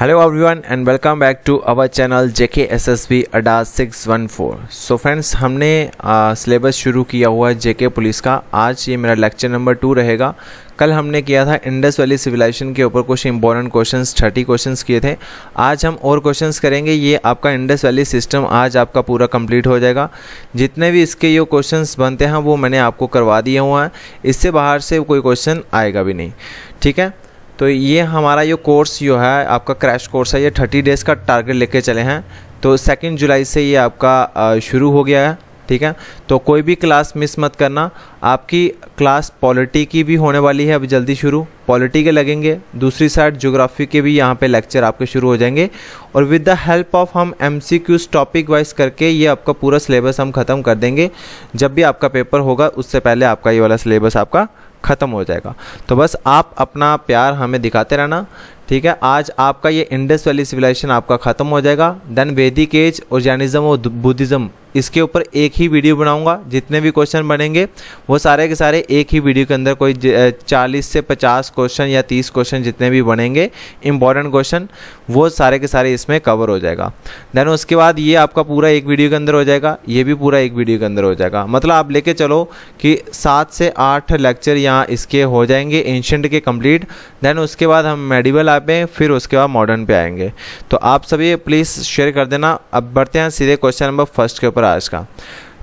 Hello and welcome back hello channel J K S S B अडा six one four so friends हमने syllabus uh, शुरू किया हुआ है जेके पुलिस का आज ये मेरा लेक्चर नंबर टू रहेगा कल हमने किया था इंडस वैली सिविलाइजेशन के ऊपर कुछ इंपॉर्टेंट क्वेश्चंस थर्टी क्वेश्चंस किए थे आज हम और क्वेश्चंस करेंगे ये आपका इंडस वैली सिस्टम आज आपका पूरा कंप्लीट हो जाएगा जितने भी इसके ये क्वेश्चंस बनते हैं वो मैंने आपको करवा दिए हुए हैं इससे बाहर से कोई क्वेश्चन आएगा भी नहीं ठीक है तो ये हमारा ये कोर्स जो है आपका क्रैश कोर्स है ये थर्टी डेज़ का टारगेट लेके चले हैं तो सेकेंड जुलाई से ये आपका शुरू हो गया है ठीक है तो कोई भी क्लास मिस मत करना आपकी क्लास पॉलिटी की भी होने वाली है अब जल्दी शुरू पॉलिटी के लगेंगे दूसरी साइड ज्योग्राफी के भी यहाँ पे लेक्चर आपके शुरू हो जाएंगे और विद द हेल्प ऑफ हम एम सी टॉपिक वाइज करके ये आपका पूरा सिलेबस हम ख़त्म कर देंगे जब भी आपका पेपर होगा उससे पहले आपका ये वाला सिलेबस आपका ख़त्म हो जाएगा तो बस आप अपना प्यार हमें दिखाते रहना ठीक है आज आपका ये इंडस वैली सिविलाइजेशन आपका ख़त्म हो जाएगा देन वेदिक एज और जैनिज़म और बुद्धिज़्म इसके ऊपर एक ही वीडियो बनाऊंगा जितने भी क्वेश्चन बनेंगे वो सारे के सारे एक ही वीडियो के अंदर कोई चालीस से पचास क्वेश्चन या तीस क्वेश्चन जितने भी बनेंगे इंपॉर्टेंट क्वेश्चन वो सारे के सारे इसमें कवर हो जाएगा देन उसके बाद ये आपका पूरा एक वीडियो के अंदर हो जाएगा ये भी पूरा एक वीडियो के अंदर हो जाएगा मतलब आप लेके चलो कि सात से आठ लेक्चर यहाँ इसके हो जाएंगे एंशंट के कंप्लीट देन उसके बाद हम मेडिवल आप फिर उसके बाद मॉडर्न पर आएंगे तो आप सभी प्लीज़ शेयर कर देना अब बढ़ते हैं सीधे क्वेश्चन नंबर फर्स्ट के ऊपर आज का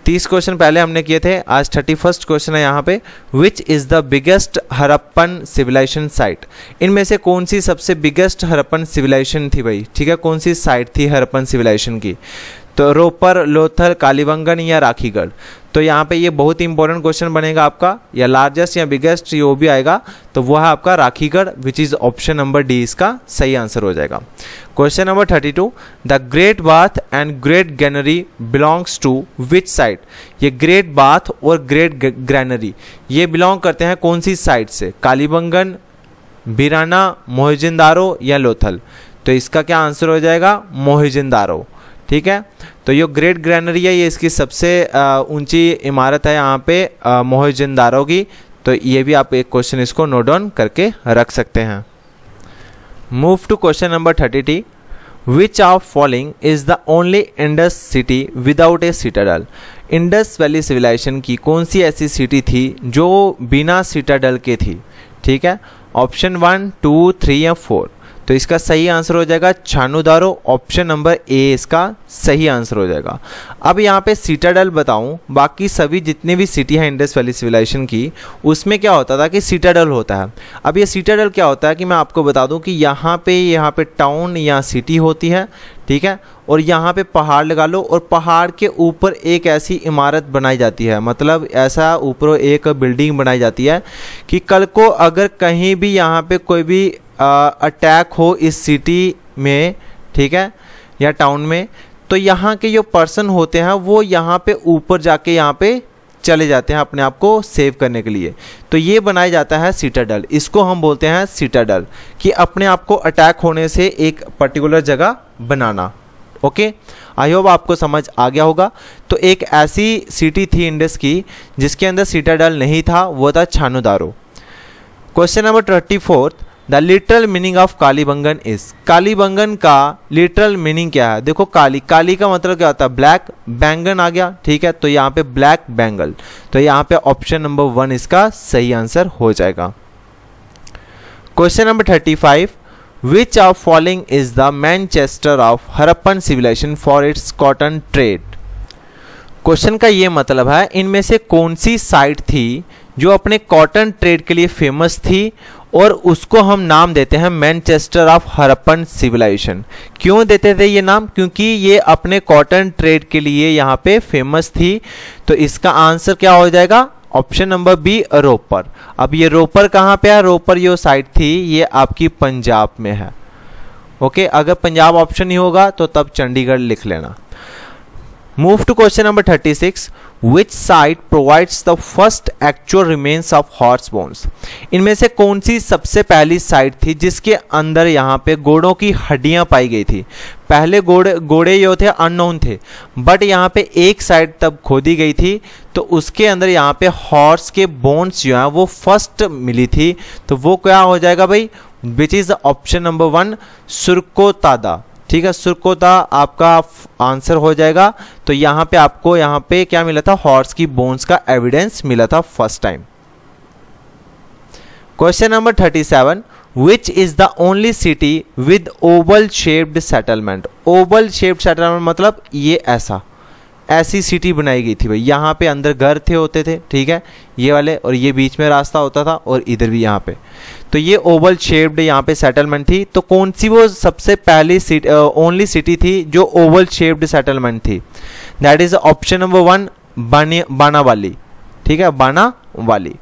तीस क्वेश्चन पहले हमने किए थे आज थर्टी फर्स्ट क्वेश्चन है यहाँ पे which is the biggest Harappan civilisation site इनमें से कौन सी सबसे बिगेस्ट हरप्पन सिविलाइजेशन थी भाई ठीक है कौन सी साइट थी हरप्पन सिविलाइजेशन की तो रोपर लोथल कालीबंगन या राखीगढ़ तो यहाँ पे ये बहुत ही इंपॉर्टेंट क्वेश्चन बनेगा आपका या लार्जेस्ट या बिगेस्ट ये भी आएगा तो वो है आपका Rakhigarh which is option number D इसका सही आंसर हो जाएगा question number thirty two the great bath and great granary belongs to which side ये ग्रेट बाथ और ग्रेट ग्रैनरी ये बिलोंग करते हैं कौन सी साइड से कालीबंगन बिराना मोहजिंदारो या लोथल तो इसका क्या आंसर हो जाएगा मोहजिंदारो ठीक है तो ये ग्रेट ग्रैनरी है ये इसकी सबसे ऊंची इमारत है यहाँ पे मोहजिंदारों की तो ये भी आप एक क्वेश्चन इसको नोट डाउन करके रख सकते हैं move to question number thirty T which of following is the only Indus city without a citadel Indus valley civilisation की कौन सी ऐसी सिटी थी जो बिना सिटाडल के थी ठीक है ऑप्शन वन टू थ्री या फोर तो इसका सही आंसर हो जाएगा छानुदारो ऑप्शन नंबर ए इसका सही आंसर हो जाएगा अब यहाँ पे सीटाडल बताऊँ बाकी सभी जितने भी सिटी हैं इंडस वैली सिविलाइजेशन की उसमें क्या होता था कि सीटाडल होता है अब ये सीटाडल क्या होता है कि मैं आपको बता दूँ कि यहाँ पे यहाँ पे टाउन या सिटी होती है ठीक है और यहाँ पे पहाड़ लगा लो और पहाड़ के ऊपर एक ऐसी इमारत बनाई जाती है मतलब ऐसा ऊपर एक बिल्डिंग बनाई जाती है कि कल को अगर कहीं भी यहाँ पे कोई भी अटैक हो इस सिटी में ठीक है या टाउन में तो यहाँ के जो पर्सन होते हैं वो यहाँ पे ऊपर जाके यहाँ पे चले जाते हैं अपने आप को सेव करने के लिए तो ये बनाया जाता है सीटाडल इसको हम बोलते हैं सीटाडल कि अपने आप को अटैक होने से एक पर्टिकुलर जगह बनाना ओके आई होप आपको समझ आ गया होगा तो एक ऐसी सिटी थी इंडस की जिसके अंदर सीटाडल नहीं था वो था Chanhudaro question number thirty fourth the literal meaning of Kalibangan is Kalibangan का लिटरल मीनिंग क्या है देखो काली काली का मतलब क्या होता है ब्लैक बैंगन आ गया ठीक है तो यहाँ पे ब्लैक बैंगल तो यहाँ पे ऑप्शन नंबर वन इसका सही आंसर हो जाएगा question number thirty five which of following is the Manchester of Harappan civilisation for its cotton trade question का ये मतलब है इनमें से कौन सी साइट थी जो अपने कॉटन ट्रेड के लिए फेमस थी और उसको हम नाम देते हैं मैनचेस्टर ऑफ हरप्पन सिविलाइजेशन क्यों देते थे ये नाम क्योंकि ये अपने कॉटन ट्रेड के लिए यहाँ पे फेमस थी तो इसका आंसर क्या हो जाएगा ऑप्शन नंबर बी रोपर अब ये रोपर कहाँ पे है रोपर ये साइट थी ये आपकी पंजाब में है ओके अगर पंजाब ऑप्शन ही होगा तो तब चंडीगढ़ लिख लेना move to question number thirty six which site provides the first actual remains of horse bones इनमें से कौन सी सबसे पहली साइट थी जिसके अंदर यहाँ पे घोड़ों की हड्डियाँ पाई गई थी पहले घोड़े घोड़े जो थे अननोन थे बट यहाँ पे एक साइड तब खोदी गई थी तो उसके अंदर यहाँ पे हॉर्स के बोन्स जो हैं वो फर्स्ट मिली थी तो वो क्या हो जाएगा भाई which is option number one Surkotada तादा ठीक है सुरकोता आपका आंसर हो जाएगा तो यहाँ पे आपको यहाँ पे क्या मिला था हॉर्स की बोन्स का एविडेंस मिला था first time question number thirty seven which is the only city with oval shaped settlement oval shaped settlement मतलब ये ऐसा ऐसी सिटी बनाई गई थी भाई यहाँ पे अंदर घर थे होते थे ठीक है ये वाले और ये बीच में रास्ता होता था और इधर भी यहाँ पे तो ये ओवल शेप्ड यहाँ पे सेटलमेंट थी तो कौन सी वो सबसे पहली ओनली सिटी थी जो ओवल शेप्ड सेटलमेंट थी that is option number one Banawali ठीक है Banawali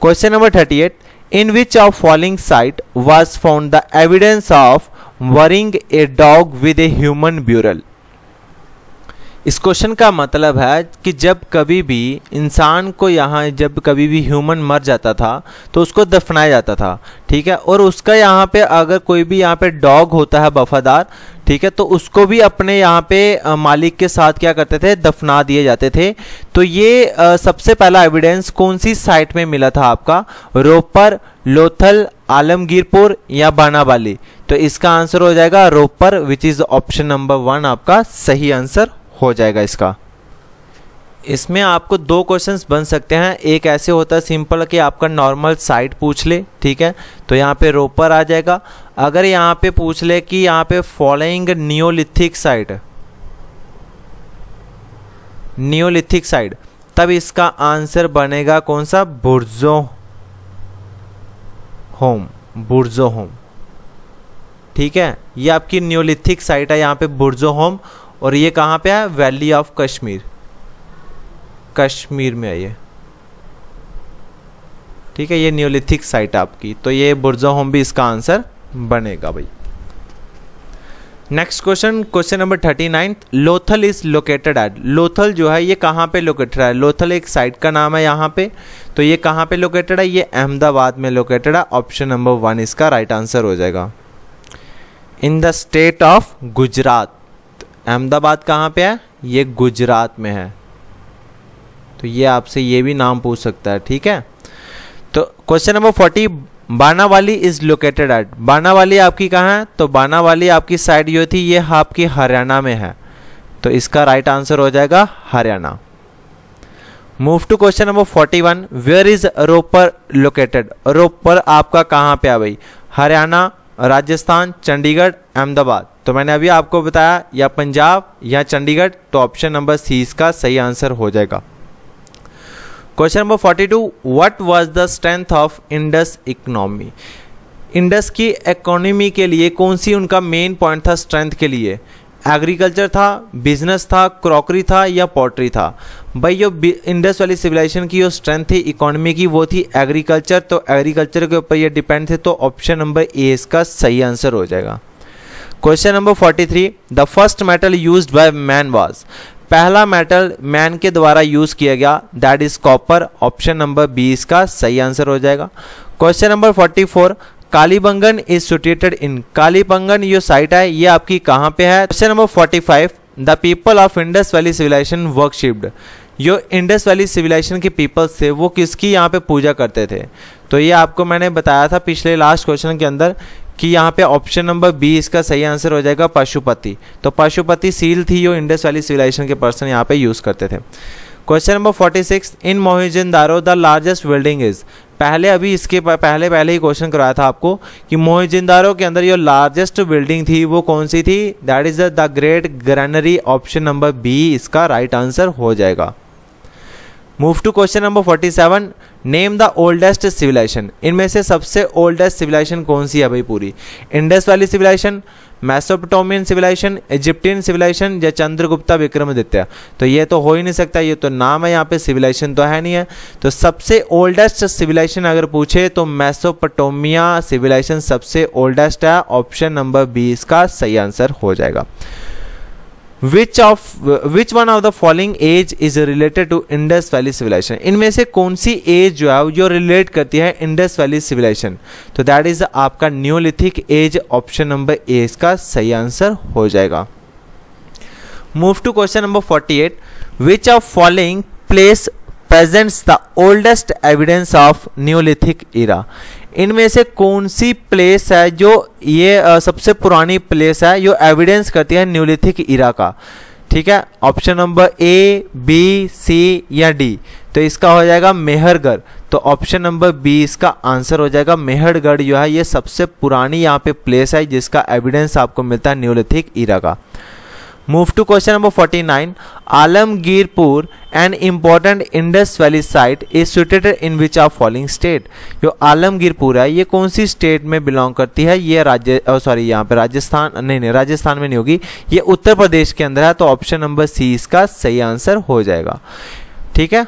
question number thirty eight in which of following site was found the evidence of burying a dog with a human burial इस क्वेश्चन का मतलब है कि जब कभी भी इंसान को यहाँ जब कभी भी ह्यूमन मर जाता था तो उसको दफनाया जाता था ठीक है और उसका यहाँ पे अगर कोई भी यहाँ पे डॉग होता है वफादार ठीक है तो उसको भी अपने यहाँ पे मालिक के साथ क्या करते थे दफना दिए जाते थे तो ये सबसे पहला एविडेंस कौन सी साइट में मिला था आपका रोपर लोथल आलमगीरपुर या बानाबाली तो इसका आंसर हो जाएगा roper which is option number one आपका सही आंसर हो जाएगा इसका इसमें आपको दो क्वेश्चंस बन सकते हैं एक ऐसे होता है सिंपल कि आपका नॉर्मल साइट पूछ ले ठीक है तो यहाँ पे रोपर आ जाएगा अगर यहाँ पे पूछ ले कि यहाँ पे following neolithic site neolithic site तब इसका आंसर बनेगा कौन सा बुर्जो होम बुर्जो होम ठीक है ये आपकी न्योलिथिक साइट है यहाँ पे बुर्जो होम और ये कहाँ पे है वैली ऑफ कश्मीर कश्मीर में है ये ठीक है ये न्योलिथिक साइट आपकी तो ये बुर्जा होम भी इसका आंसर बनेगा भाई next question question number thirty ninth Lothal is located at Lothal जो है ये कहाँ पे लोकेटेड है लोथल एक साइट का नाम है यहाँ पे तो ये कहाँ पे लोकेटेड है ये अहमदाबाद में लोकेटेड है ऑप्शन नंबर वन इसका राइट right आंसर हो जाएगा in the state of Gujarat Ahmedabad कहाँ पे है ये गुजरात में है तो ये आपसे ये भी नाम पूछ सकता है ठीक है तो question number forty Banawali is located at Banawali आपकी कहाँ है तो बानावाली आपकी साइड जो थी ये आपकी हरियाणा में है तो इसका राइट आंसर हो जाएगा Haryana move to question number forty one where is Ropar located Ropar आपका कहाँ पे है भाई हरियाणा राजस्थान चंडीगढ़ अहमदाबाद तो मैंने अभी आपको बताया या पंजाब या चंडीगढ़ तो ऑप्शन नंबर सी इसका सही आंसर हो जाएगा question number forty two what was the strength of Indus economy Indus की इकोनॉमी के लिए कौन सी उनका मेन पॉइंट था स्ट्रेंथ के लिए एग्रीकल्चर था बिजनेस था क्रॉकरी था या पॉटरी था भाई जो इंडस वाली सिविलाइजेशन की जो स्ट्रेंथ थी इकोनॉमी की वो थी एग्रीकल्चर तो एग्रीकल्चर के ऊपर ये डिपेंड थे तो ऑप्शन नंबर ए इसका सही आंसर हो जाएगा question number 43 the first metal use by man was पहला मेटल मैन के द्वारा यूज किया गया that is copper option number B इसका सही आंसर हो जाएगा question number 44 Kalibangan is situated in Kalibangan जो साइट है ये आपकी कहाँ पे है question number 45 the people of Indus valley civilisation worshipped जो इंडस वैली सिविलाइजेशन के पीपल्स थे वो किसकी यहाँ पे पूजा करते थे तो ये आपको मैंने बताया था पिछले लास्ट क्वेश्चन के अंदर कि यहाँ पे ऑप्शन नंबर बी इसका सही आंसर हो जाएगा पशुपति तो पशुपति सील थी जो इंडस वैली सिविलाइजेशन के पर्सन यहाँ पे यूज़ करते थे question number forty six in Mohenjodaro the largest building is पहले अभी इसके पहले पहले ही क्वेश्चन कराया था आपको कि मोहिजिंदारो के अंदर जो लार्जेस्ट बिल्डिंग थी वो कौन सी थी that is the great granary option number B इसका राइट right आंसर हो जाएगा move to question number 47 name the oldest civilisation इनमें से सबसे ओल्डेस्ट सिविलाइजेशन कौन सी है भाई पूरी Indus valley civilisation Mesopotamian civilisation Egyptian civilisation या चंद्रगुप्ता विक्रमादित्य तो ये तो हो ही नहीं सकता ये तो नाम है यहाँ पे सिविलाइजेशन तो है नहीं है तो सबसे ओल्डेस्ट सिविलाइजेशन अगर पूछे तो मैसोपटोमिया सिविलाइजेशन सबसे ओल्डेस्ट है ऑप्शन नंबर बी इसका सही आंसर हो जाएगा which of which one of the following age is related to Indus valley civilisation इनमें से कौन सी एज जो है जो रिलेट करती है इंडस वैली सिविलाइजेशन तो दैट इज आपका neolithic age option number A इसका सही आंसर हो जाएगा move to question number 48 which of following place presents the oldest evidence of neolithic era इनमें से कौन सी प्लेस है जो ये सबसे पुरानी प्लेस है जो एविडेंस करती है न्यूलिथिक इरा का ठीक है option number A B C या डी तो इसका हो जाएगा मेहरगढ़ तो ऑप्शन नंबर बी इसका आंसर हो जाएगा मेहरगढ़ जो है ये सबसे पुरानी यहाँ पे प्लेस है जिसका एविडेंस आपको मिलता है न्यूलिथिक इरा का Move to question number 49. Alamgirpur an important Indus valley site is situated in which are following state जो आलमगीरपुर है ये कौन सी स्टेट में बिलोंग करती है ये राज्य सॉरी यहाँ पे राजस्थान नहीं नहीं राजस्थान में नहीं होगी ये उत्तर प्रदेश के अंदर है तो ऑप्शन नंबर सी इसका सही आंसर हो जाएगा ठीक है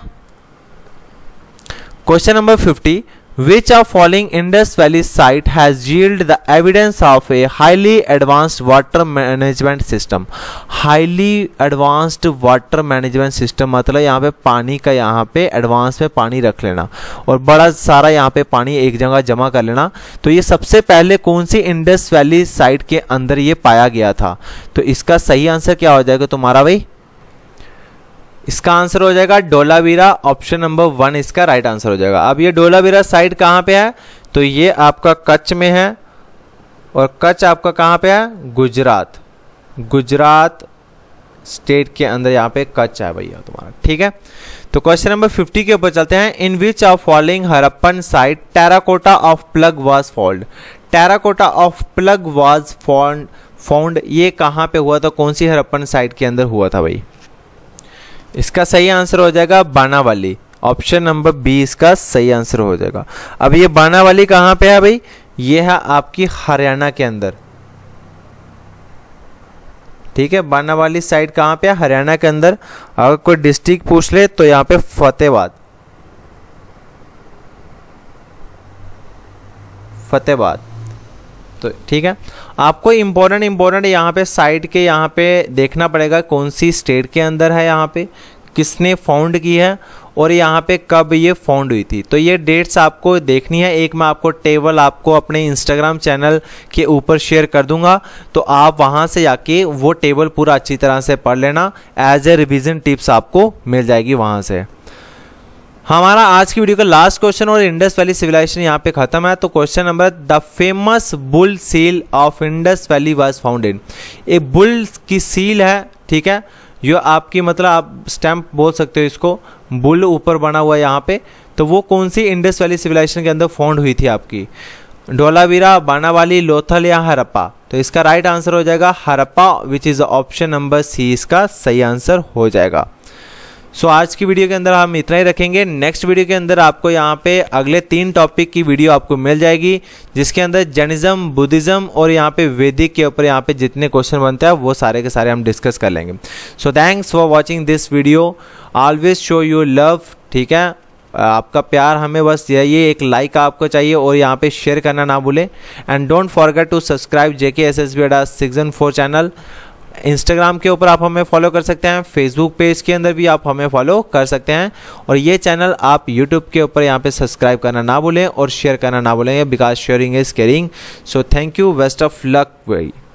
question number fifty which of following Indus Valley site has yielded the evidence of a highly advanced water management system highly advanced water management system मतलब यहाँ पे पानी का यहाँ पे एडवांस में पानी रख लेना और बड़ा सारा यहाँ पे पानी एक जगह जमा कर लेना तो ये सबसे पहले कौन सी इंडस वैली साइट के अंदर ये पाया गया था तो इसका सही आंसर क्या हो जाएगा तुम्हारा भाई इसका आंसर हो जाएगा डोलावीरा ऑप्शन नंबर वन इसका राइट आंसर हो जाएगा अब ये डोलावीरा साइड कहाँ पे है तो ये आपका कच्छ में है और कच्छ आपका कहाँ पे है गुजरात गुजरात स्टेट के अंदर यहाँ पे कच्छ है भैया तुम्हारा ठीक है तो क्वेश्चन नंबर 50 के ऊपर चलते हैं in which of following Harappan site terracotta of plough was found terracotta of plough was found found ये कहाँ पे हुआ था कौन सी हरप्पन साइट के अंदर हुआ था भाई इसका सही आंसर हो जाएगा बानावाली ऑप्शन नंबर बी इसका सही आंसर हो जाएगा अब ये बानावाली कहाँ पे है भाई ये है आपकी हरियाणा के अंदर ठीक है बानावाली साइड कहाँ पे है हरियाणा के अंदर अगर कोई डिस्ट्रिक्ट पूछ ले तो यहाँ पे फतेहबाद फतेहबाद तो ठीक है आपको इम्पोर्टेंट इम्पोर्टेंट यहाँ पे साइट के यहाँ पे देखना पड़ेगा कौन सी स्टेट के अंदर है यहाँ पे किसने फाउंड की है और यहाँ पे कब ये फाउंड हुई थी तो ये डेट्स आपको देखनी है एक मैं आपको टेबल आपको अपने इंस्टाग्राम चैनल के ऊपर शेयर कर दूंगा तो आप वहाँ से जाके वो टेबल पूरा अच्छी तरह से पढ़ लेना एज ए रिविज़न टिप्स आपको मिल जाएगी वहाँ से हमारा आज की वीडियो का लास्ट क्वेश्चन और इंडस वैली सिविलाइजेशन यहाँ पे खत्म है तो question number the famous bull seal of Indus valley was founded ये बुल की सील है ठीक है जो आपकी मतलब आप स्टैम्प बोल सकते हो इसको बुल ऊपर बना हुआ है यहाँ पे तो वो कौन सी इंडस वैली सिविलाइजेशन के अंदर फाउंड हुई थी आपकी डोलावीरा बानावाली लोथल या हरप्पा तो इसका राइट आंसर हो जाएगा Harappa which is option number C इसका सही आंसर हो जाएगा सो so, आज की वीडियो के अंदर हम इतना ही रखेंगे नेक्स्ट वीडियो के अंदर आपको यहाँ पे अगले तीन टॉपिक की वीडियो आपको मिल जाएगी जिसके अंदर जैनिज्म बुद्धिज्म और यहाँ पे वैदिक के ऊपर यहाँ पे जितने क्वेश्चन बनते हैं वो सारे के सारे हम डिस्कस कर लेंगे so thanks for watching this video always show you love ठीक है आपका प्यार हमें बस यही एक लाइक आपको चाहिए और यहाँ पे शेयर करना ना भूलें and don't forget to subscribe JK S S B sixteen four channel Instagram के ऊपर आप हमें फॉलो कर सकते हैं फेसबुक पेज के अंदर भी आप हमें फॉलो कर सकते हैं और ये चैनल आप यूट्यूब के ऊपर यहाँ पे सब्सक्राइब करना ना भूलें और शेयर करना ना भूलें because sharing is caring so thank you best of luck very